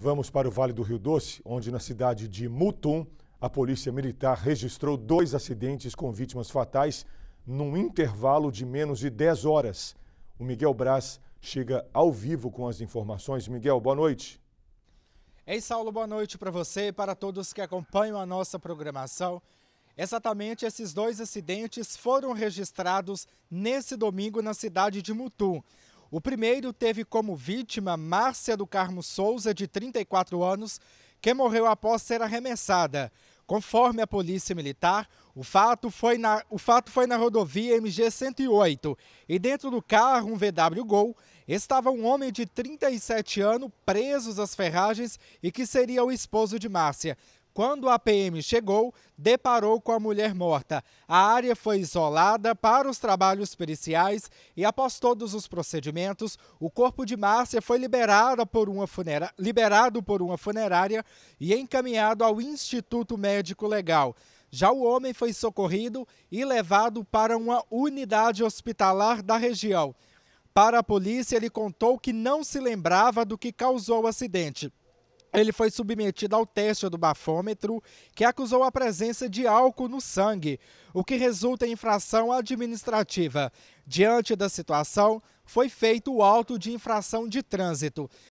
vamos para o Vale do Rio Doce, onde na cidade de Mutum, a Polícia Militar registrou dois acidentes com vítimas fatais num intervalo de menos de 10 horas. O Miguel Braz chega ao vivo com as informações. Miguel, boa noite. Ei, Saulo, boa noite para você e para todos que acompanham a nossa programação. Exatamente esses dois acidentes foram registrados nesse domingo na cidade de Mutum. O primeiro teve como vítima Márcia do Carmo Souza, de 34 anos, que morreu após ser arremessada. Conforme a Polícia Militar, o fato foi na, o fato foi na rodovia MG-108 e dentro do carro, um VW Gol, estava um homem de 37 anos presos às ferragens e que seria o esposo de Márcia. Quando a PM chegou, deparou com a mulher morta. A área foi isolada para os trabalhos periciais e, após todos os procedimentos, o corpo de Márcia foi liberado por uma, funera... liberado por uma funerária e encaminhado ao Instituto Médico Legal. Já o homem foi socorrido e levado para uma unidade hospitalar da região. Para a polícia, ele contou que não se lembrava do que causou o acidente. Ele foi submetido ao teste do bafômetro, que acusou a presença de álcool no sangue, o que resulta em infração administrativa. Diante da situação, foi feito o auto de infração de trânsito.